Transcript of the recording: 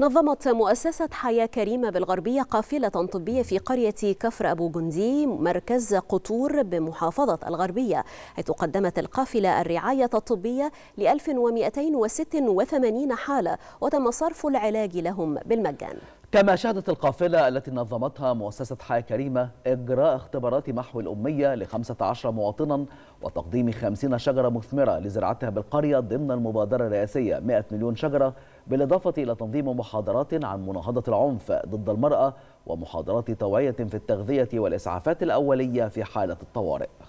نظمت مؤسسة حياة كريمة بالغربية قافلة طبية في قرية كفر أبو جندي مركز قطور بمحافظة الغربية حيث قدمت القافلة الرعاية الطبية ل 1286 حالة وتم صرف العلاج لهم بالمجان كما شهدت القافلة التي نظمتها مؤسسة حياة كريمة إجراء اختبارات محو الأمية لخمسة عشر مواطنا وتقديم 50 شجرة مثمرة لزراعتها بالقرية ضمن المبادرة الرئاسية 100 مليون شجرة بالإضافة إلى تنظيم محاضرات عن مناهضة العنف ضد المرأة ومحاضرات توعية في التغذية والإسعافات الأولية في حالة الطوارئ